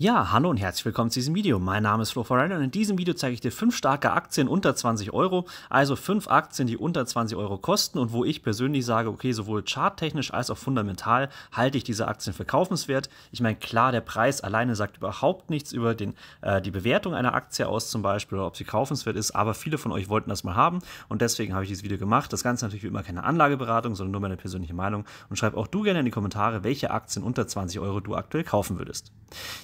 Ja, hallo und herzlich willkommen zu diesem Video. Mein Name ist Flo Forel und in diesem Video zeige ich dir fünf starke Aktien unter 20 Euro, also fünf Aktien, die unter 20 Euro kosten und wo ich persönlich sage, okay, sowohl charttechnisch als auch fundamental halte ich diese Aktien für kaufenswert. Ich meine, klar, der Preis alleine sagt überhaupt nichts über den, äh, die Bewertung einer Aktie aus zum Beispiel oder ob sie kaufenswert ist, aber viele von euch wollten das mal haben und deswegen habe ich dieses Video gemacht. Das Ganze natürlich wie immer keine Anlageberatung, sondern nur meine persönliche Meinung und schreib auch du gerne in die Kommentare, welche Aktien unter 20 Euro du aktuell kaufen würdest.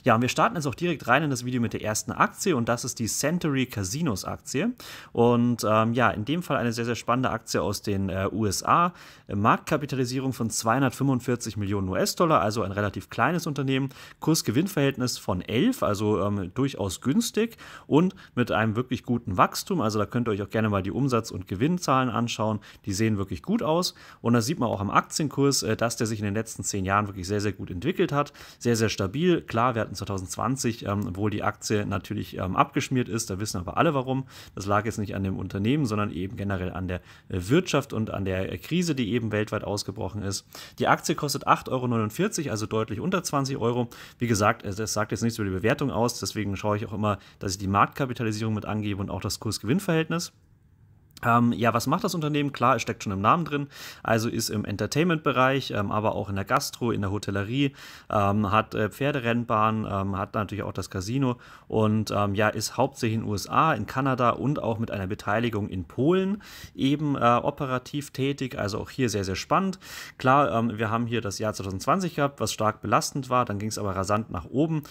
Ja, und wir starten jetzt auch direkt rein in das Video mit der ersten Aktie und das ist die Century Casinos Aktie. Und ähm, ja, in dem Fall eine sehr, sehr spannende Aktie aus den äh, USA. Marktkapitalisierung von 245 Millionen US-Dollar, also ein relativ kleines Unternehmen. Kurs-Gewinn-Verhältnis von 11, also ähm, durchaus günstig und mit einem wirklich guten Wachstum. Also da könnt ihr euch auch gerne mal die Umsatz- und Gewinnzahlen anschauen. Die sehen wirklich gut aus. Und da sieht man auch am Aktienkurs, äh, dass der sich in den letzten zehn Jahren wirklich sehr, sehr gut entwickelt hat. Sehr, sehr stabil. Klar, wir hatten 2000 2020, ähm, obwohl die Aktie natürlich ähm, abgeschmiert ist. Da wissen aber alle warum. Das lag jetzt nicht an dem Unternehmen, sondern eben generell an der äh, Wirtschaft und an der äh, Krise, die eben weltweit ausgebrochen ist. Die Aktie kostet 8,49 Euro, also deutlich unter 20 Euro. Wie gesagt, das sagt jetzt nichts über die Bewertung aus. Deswegen schaue ich auch immer, dass ich die Marktkapitalisierung mit angebe und auch das Kursgewinnverhältnis. Ähm, ja, was macht das Unternehmen? Klar, es steckt schon im Namen drin. Also ist im Entertainment-Bereich, ähm, aber auch in der Gastro, in der Hotellerie, ähm, hat äh, Pferderennbahn, ähm, hat natürlich auch das Casino und ähm, ja, ist hauptsächlich in den USA, in Kanada und auch mit einer Beteiligung in Polen eben äh, operativ tätig. Also auch hier sehr, sehr spannend. Klar, ähm, wir haben hier das Jahr 2020 gehabt, was stark belastend war. Dann ging es aber rasant nach oben.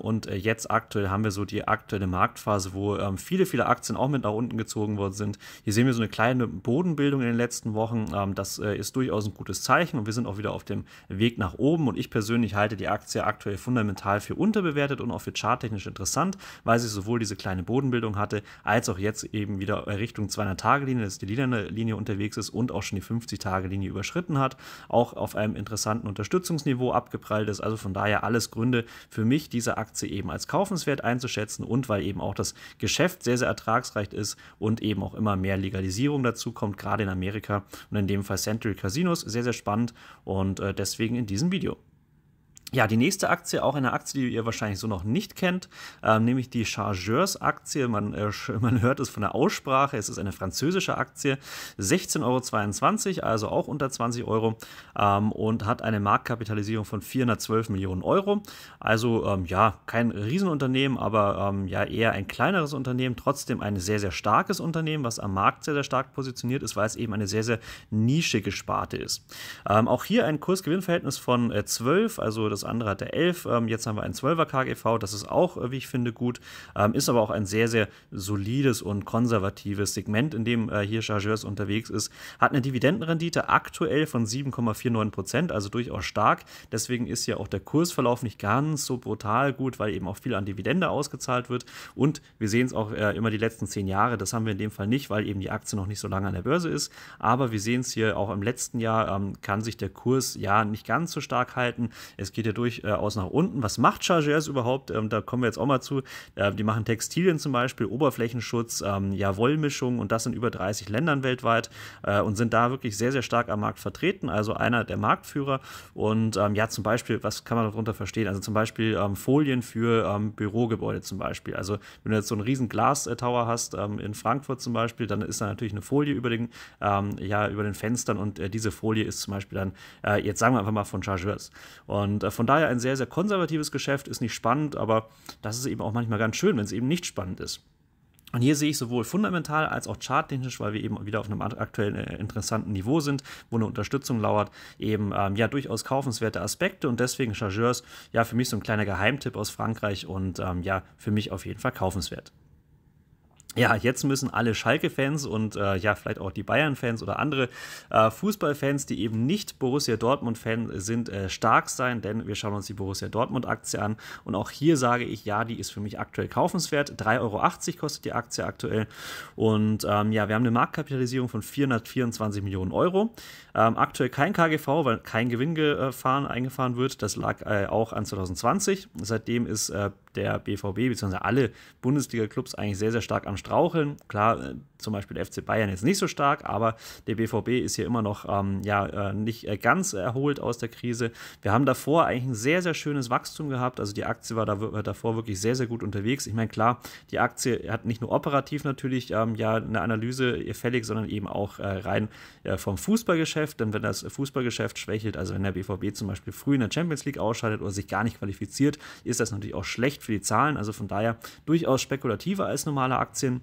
und äh, jetzt aktuell haben wir so die aktuelle Marktphase, wo viele, viele Aktien auch mit nach unten gezogen worden sind. Hier sehen wir so eine kleine Bodenbildung in den letzten Wochen. Ähm, das äh, ist durchaus ein gutes Zeichen und wir sind auch wieder auf dem Weg nach oben. Und ich persönlich halte die Aktie aktuell fundamental für unterbewertet und auch für charttechnisch interessant, weil sie sowohl diese kleine Bodenbildung hatte, als auch jetzt eben wieder Richtung 200-Tage-Linie, dass die lila Linie unterwegs ist und auch schon die 50-Tage-Linie überschritten hat. Auch auf einem interessanten Unterstützungsniveau abgeprallt ist. Also von daher alles Gründe für mich, diese Aktie eben als kaufenswert einzuschätzen und weil eben auch das Geschäft sehr, sehr ertragsreich ist und eben auch immer mehr mehr Legalisierung dazu kommt, gerade in Amerika und in dem Fall Central Casinos. Sehr, sehr spannend und äh, deswegen in diesem Video. Ja, die nächste Aktie, auch eine Aktie, die ihr wahrscheinlich so noch nicht kennt, äh, nämlich die Chargeurs-Aktie. Man, äh, man hört es von der Aussprache, es ist eine französische Aktie, 16,22 Euro, also auch unter 20 Euro ähm, und hat eine Marktkapitalisierung von 412 Millionen Euro. Also ähm, ja, kein Riesenunternehmen, aber ähm, ja eher ein kleineres Unternehmen, trotzdem ein sehr, sehr starkes Unternehmen, was am Markt sehr, sehr stark positioniert ist, weil es eben eine sehr, sehr nischige Sparte ist. Ähm, auch hier ein Kursgewinnverhältnis von äh, 12, also das das andere der 11. Ähm, jetzt haben wir ein 12er KGV, das ist auch, äh, wie ich finde, gut. Ähm, ist aber auch ein sehr, sehr solides und konservatives Segment, in dem äh, hier Chargeurs unterwegs ist. Hat eine Dividendenrendite aktuell von 7,49 Prozent, also durchaus stark. Deswegen ist ja auch der Kursverlauf nicht ganz so brutal gut, weil eben auch viel an Dividende ausgezahlt wird. Und wir sehen es auch äh, immer die letzten zehn Jahre. Das haben wir in dem Fall nicht, weil eben die Aktie noch nicht so lange an der Börse ist. Aber wir sehen es hier auch im letzten Jahr, ähm, kann sich der Kurs ja nicht ganz so stark halten. Es geht hier ja durchaus äh, nach unten. Was macht Chargers überhaupt? Ähm, da kommen wir jetzt auch mal zu. Äh, die machen Textilien zum Beispiel, Oberflächenschutz, ähm, ja, Wollmischung und das in über 30 Ländern weltweit äh, und sind da wirklich sehr, sehr stark am Markt vertreten. Also einer der Marktführer. Und ähm, ja, zum Beispiel, was kann man darunter verstehen? Also zum Beispiel ähm, Folien für ähm, Bürogebäude zum Beispiel. Also wenn du jetzt so einen riesen Glastower hast ähm, in Frankfurt zum Beispiel, dann ist da natürlich eine Folie über den, ja, über den Fenstern und äh, diese Folie ist zum Beispiel dann, äh, jetzt sagen wir einfach mal von Chargeurs. Und äh, von von daher ein sehr, sehr konservatives Geschäft, ist nicht spannend, aber das ist eben auch manchmal ganz schön, wenn es eben nicht spannend ist. Und hier sehe ich sowohl fundamental als auch charttechnisch, weil wir eben wieder auf einem aktuellen äh, interessanten Niveau sind, wo eine Unterstützung lauert, eben ähm, ja durchaus kaufenswerte Aspekte und deswegen Chargeurs ja für mich so ein kleiner Geheimtipp aus Frankreich und ähm, ja für mich auf jeden Fall kaufenswert ja, jetzt müssen alle Schalke-Fans und äh, ja, vielleicht auch die Bayern-Fans oder andere äh, Fußballfans, die eben nicht Borussia Dortmund-Fan sind, äh, stark sein, denn wir schauen uns die Borussia Dortmund-Aktie an. Und auch hier sage ich, ja, die ist für mich aktuell kaufenswert. 3,80 Euro kostet die Aktie aktuell. Und ähm, ja, wir haben eine Marktkapitalisierung von 424 Millionen Euro. Ähm, aktuell kein KGV, weil kein Gewinn gefahren, eingefahren wird. Das lag äh, auch an 2020. Seitdem ist äh, der BVB bzw. alle Bundesliga-Clubs eigentlich sehr, sehr stark am Straucheln. Klar, äh, zum Beispiel der FC Bayern jetzt nicht so stark, aber der BVB ist hier immer noch ähm, ja, äh, nicht äh, ganz erholt aus der Krise. Wir haben davor eigentlich ein sehr, sehr schönes Wachstum gehabt. Also die Aktie war davor wirklich sehr, sehr gut unterwegs. Ich meine, klar, die Aktie hat nicht nur operativ natürlich ähm, ja eine Analyse fällig, sondern eben auch äh, rein äh, vom Fußballgeschäft. Denn wenn das Fußballgeschäft schwächelt, also wenn der BVB zum Beispiel früh in der Champions League ausscheidet oder sich gar nicht qualifiziert, ist das natürlich auch schlecht schlecht für die Zahlen, also von daher durchaus spekulativer als normale Aktien.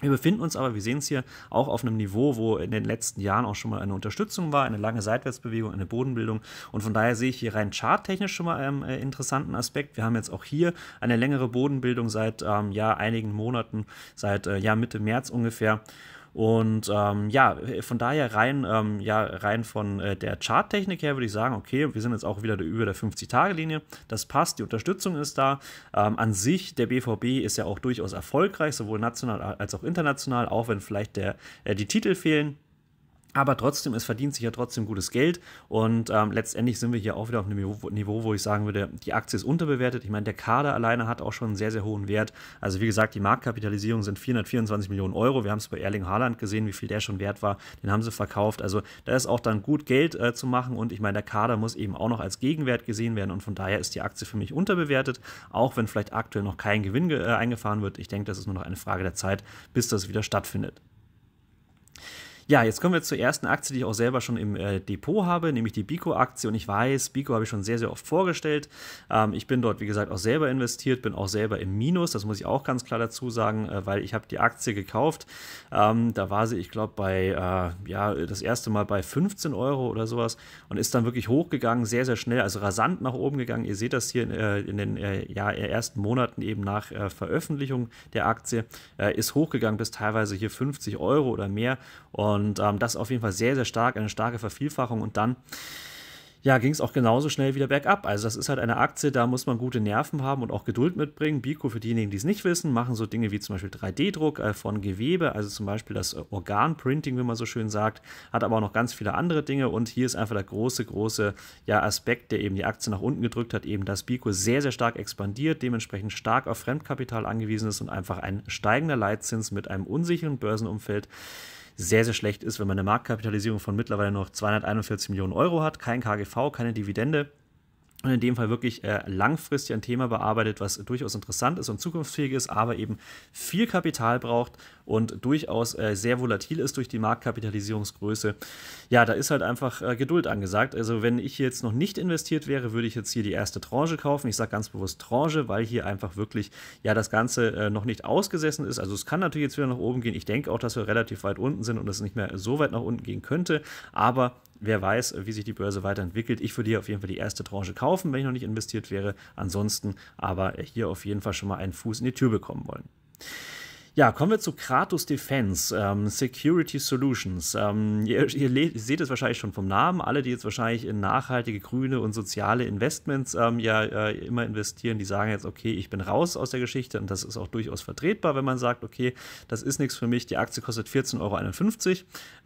Wir befinden uns aber, wir sehen es hier, auch auf einem Niveau, wo in den letzten Jahren auch schon mal eine Unterstützung war, eine lange Seitwärtsbewegung, eine Bodenbildung. Und von daher sehe ich hier rein charttechnisch schon mal einen ähm, äh, interessanten Aspekt. Wir haben jetzt auch hier eine längere Bodenbildung seit ähm, ja, einigen Monaten, seit äh, ja, Mitte März ungefähr. Und ähm, ja, von daher rein, ähm, ja, rein von äh, der Charttechnik her würde ich sagen, okay, wir sind jetzt auch wieder über der 50-Tage-Linie. Das passt, die Unterstützung ist da. Ähm, an sich, der BVB ist ja auch durchaus erfolgreich, sowohl national als auch international, auch wenn vielleicht der, äh, die Titel fehlen. Aber trotzdem, es verdient sich ja trotzdem gutes Geld. Und ähm, letztendlich sind wir hier auch wieder auf einem Niveau, wo ich sagen würde, die Aktie ist unterbewertet. Ich meine, der Kader alleine hat auch schon einen sehr, sehr hohen Wert. Also wie gesagt, die Marktkapitalisierung sind 424 Millionen Euro. Wir haben es bei Erling Haaland gesehen, wie viel der schon wert war. Den haben sie verkauft. Also da ist auch dann gut Geld äh, zu machen. Und ich meine, der Kader muss eben auch noch als Gegenwert gesehen werden. Und von daher ist die Aktie für mich unterbewertet, auch wenn vielleicht aktuell noch kein Gewinn äh, eingefahren wird. Ich denke, das ist nur noch eine Frage der Zeit, bis das wieder stattfindet. Ja, jetzt kommen wir zur ersten Aktie, die ich auch selber schon im äh, Depot habe, nämlich die Bico-Aktie. Und ich weiß, Bico habe ich schon sehr, sehr oft vorgestellt. Ähm, ich bin dort, wie gesagt, auch selber investiert, bin auch selber im Minus. Das muss ich auch ganz klar dazu sagen, äh, weil ich habe die Aktie gekauft. Ähm, da war sie, ich glaube, bei, äh, ja, das erste Mal bei 15 Euro oder sowas und ist dann wirklich hochgegangen, sehr, sehr schnell, also rasant nach oben gegangen. Ihr seht das hier in, äh, in den äh, ja, ersten Monaten eben nach äh, Veröffentlichung der Aktie, ist hochgegangen bis teilweise hier 50 Euro oder mehr. Und und ähm, das auf jeden Fall sehr, sehr stark, eine starke Vervielfachung. Und dann ja, ging es auch genauso schnell wieder bergab. Also das ist halt eine Aktie, da muss man gute Nerven haben und auch Geduld mitbringen. Bico, für diejenigen, die es nicht wissen, machen so Dinge wie zum Beispiel 3D-Druck äh, von Gewebe, also zum Beispiel das Organprinting, wie man so schön sagt, hat aber auch noch ganz viele andere Dinge und hier ist einfach der große, große ja, Aspekt, der eben die Aktie nach unten gedrückt hat, eben, dass Bico sehr, sehr stark expandiert, dementsprechend stark auf Fremdkapital angewiesen ist und einfach ein steigender Leitzins mit einem unsicheren Börsenumfeld sehr, sehr schlecht ist, wenn man eine Marktkapitalisierung von mittlerweile noch 241 Millionen Euro hat, kein KGV, keine Dividende in dem Fall wirklich äh, langfristig ein Thema bearbeitet, was durchaus interessant ist und zukunftsfähig ist, aber eben viel Kapital braucht und durchaus äh, sehr volatil ist durch die Marktkapitalisierungsgröße. Ja, da ist halt einfach äh, Geduld angesagt. Also wenn ich jetzt noch nicht investiert wäre, würde ich jetzt hier die erste Tranche kaufen. Ich sage ganz bewusst Tranche, weil hier einfach wirklich ja das Ganze äh, noch nicht ausgesessen ist. Also es kann natürlich jetzt wieder nach oben gehen. Ich denke auch, dass wir relativ weit unten sind und es nicht mehr so weit nach unten gehen könnte, aber wer weiß, äh, wie sich die Börse weiterentwickelt. Ich würde hier auf jeden Fall die erste Tranche kaufen, wenn ich noch nicht investiert wäre. Ansonsten aber hier auf jeden Fall schon mal einen Fuß in die Tür bekommen wollen. Ja, kommen wir zu Kratos Defense, ähm, Security Solutions. Ähm, ihr, ihr seht es wahrscheinlich schon vom Namen. Alle, die jetzt wahrscheinlich in nachhaltige, grüne und soziale Investments ähm, ja äh, immer investieren, die sagen jetzt, okay, ich bin raus aus der Geschichte. Und das ist auch durchaus vertretbar, wenn man sagt, okay, das ist nichts für mich. Die Aktie kostet 14,51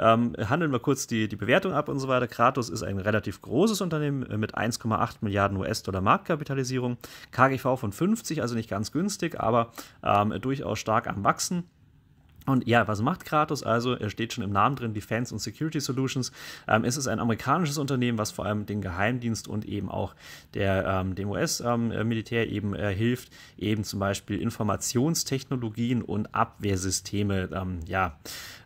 Euro. Ähm, handeln wir kurz die, die Bewertung ab und so weiter. Kratos ist ein relativ großes Unternehmen äh, mit 1,8 Milliarden US-Dollar Marktkapitalisierung. KGV von 50, also nicht ganz günstig, aber ähm, durchaus stark am Wachstum gewachsen. Und ja, was macht Kratos also? Er steht schon im Namen drin, Defense und Security Solutions. Ähm, es ist ein amerikanisches Unternehmen, was vor allem dem Geheimdienst und eben auch der, ähm, dem US-Militär ähm, äh, eben äh, hilft, eben zum Beispiel Informationstechnologien und Abwehrsysteme ähm, ja,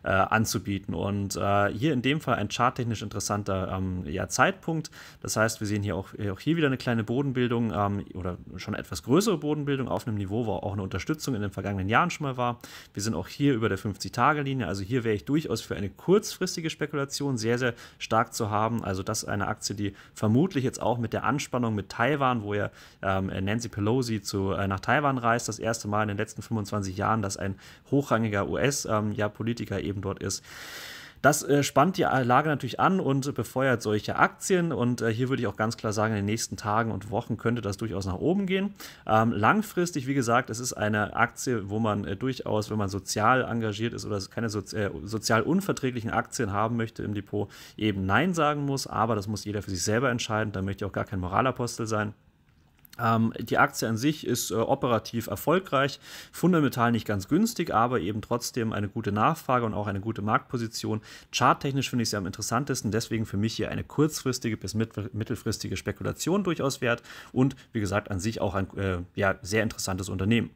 äh, anzubieten. Und äh, hier in dem Fall ein charttechnisch interessanter ähm, ja, Zeitpunkt. Das heißt, wir sehen hier auch, äh, auch hier wieder eine kleine Bodenbildung ähm, oder schon etwas größere Bodenbildung auf einem Niveau, wo auch eine Unterstützung in den vergangenen Jahren schon mal war. Wir sind auch hier über der 50-Tage-Linie. Also hier wäre ich durchaus für eine kurzfristige Spekulation sehr, sehr stark zu haben. Also das ist eine Aktie, die vermutlich jetzt auch mit der Anspannung mit Taiwan, wo ja ähm, Nancy Pelosi zu, äh, nach Taiwan reist, das erste Mal in den letzten 25 Jahren, dass ein hochrangiger US-Politiker ähm, ja, eben dort ist. Das äh, spannt die Lage natürlich an und befeuert solche Aktien. Und äh, hier würde ich auch ganz klar sagen, in den nächsten Tagen und Wochen könnte das durchaus nach oben gehen. Ähm, langfristig, wie gesagt, es ist eine Aktie, wo man äh, durchaus, wenn man sozial engagiert ist oder keine sozi äh, sozial unverträglichen Aktien haben möchte im Depot, eben Nein sagen muss. Aber das muss jeder für sich selber entscheiden. Da möchte ich auch gar kein Moralapostel sein. Ähm, die Aktie an sich ist äh, operativ erfolgreich, fundamental nicht ganz günstig, aber eben trotzdem eine gute Nachfrage und auch eine gute Marktposition. Charttechnisch finde ich sie am interessantesten, deswegen für mich hier eine kurzfristige bis mittelfristige Spekulation durchaus wert und wie gesagt an sich auch ein äh, ja, sehr interessantes Unternehmen.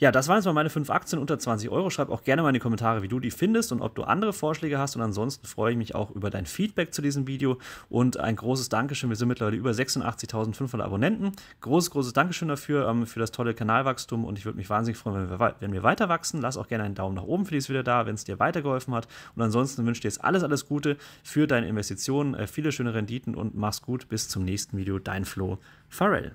Ja, das waren jetzt mal meine fünf Aktien unter 20 Euro. Schreib auch gerne mal in die Kommentare, wie du die findest und ob du andere Vorschläge hast. Und ansonsten freue ich mich auch über dein Feedback zu diesem Video. Und ein großes Dankeschön. Wir sind mittlerweile über 86.500 Abonnenten. Großes, großes Dankeschön dafür, ähm, für das tolle Kanalwachstum. Und ich würde mich wahnsinnig freuen, wenn wir, wenn wir weiter wachsen. Lass auch gerne einen Daumen nach oben für dieses Video da, wenn es dir weitergeholfen hat. Und ansonsten wünsche ich dir jetzt alles, alles Gute für deine Investitionen, äh, viele schöne Renditen und mach's gut. Bis zum nächsten Video. Dein Flo Farrell.